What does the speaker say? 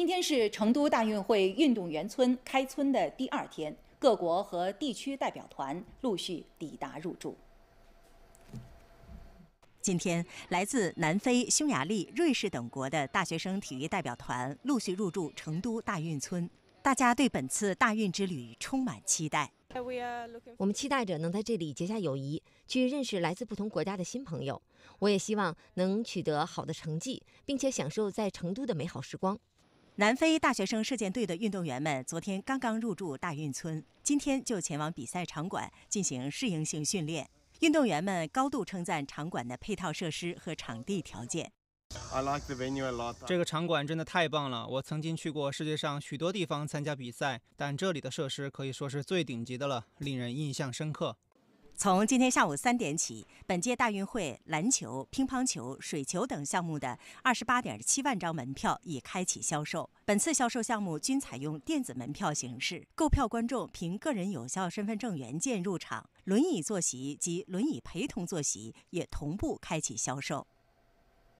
今天是成都大运会运动员村开村的第二天，各国和地区代表团陆续抵达入住。今天，来自南非、匈牙利、瑞士等国的大学生体育代表团陆续入住成都大运村，大家对本次大运之旅充满期待。我们期待着能在这里结下友谊，去认识来自不同国家的新朋友。我也希望能取得好的成绩，并且享受在成都的美好时光。南非大学生射箭队的运动员们昨天刚刚入住大运村，今天就前往比赛场馆进行适应性训练。运动员们高度称赞场馆的配套设施和场地条件。这个场馆真的太棒了！我曾经去过世界上许多地方参加比赛，但这里的设施可以说是最顶级的了，令人印象深刻。从今天下午三点起，本届大运会篮球、乒乓球、水球等项目的二十八点七万张门票已开启销售。本次销售项目均采用电子门票形式，购票观众凭个人有效身份证原件入场。轮椅坐席及轮椅陪同坐席也同步开启销售。